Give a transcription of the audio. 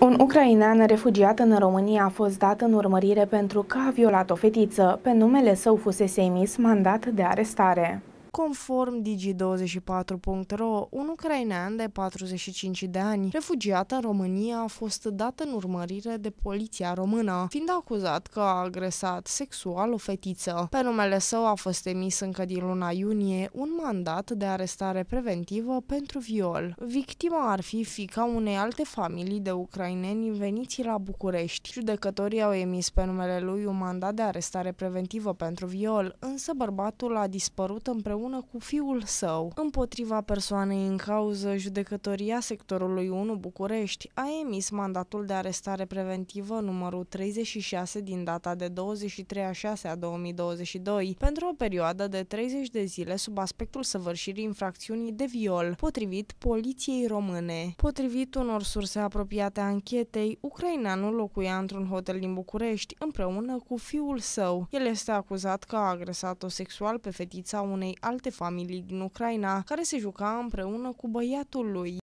Un ucrainean refugiat în România a fost dat în urmărire pentru că a violat o fetiță. Pe numele său fusese emis mandat de arestare. Conform Digi24.ro, un ucrainean de 45 de ani, refugiat în România, a fost dat în urmărire de poliția română, fiind acuzat că a agresat sexual o fetiță. Pe numele său a fost emis încă din luna iunie un mandat de arestare preventivă pentru viol. Victima ar fi fica unei alte familii de ucraineni veniți la București. Judecătorii au emis pe numele lui un mandat de arestare preventivă pentru viol, însă bărbatul a dispărut împreună împreună cu fiul său. Împotriva persoanei în cauză, judecătoria sectorului 1 București a emis mandatul de arestare preventivă numărul 36 din data de 23 a 6 a 2022 pentru o perioadă de 30 de zile sub aspectul săvârșirii infracțiunii de viol, potrivit Poliției Române. Potrivit unor surse apropiate anchetei, ucrainanul locuia într-un hotel din București împreună cu fiul său. El este acuzat că a agresat-o sexual pe fetița unei alte familii din Ucraina, care se juca împreună cu băiatul lui.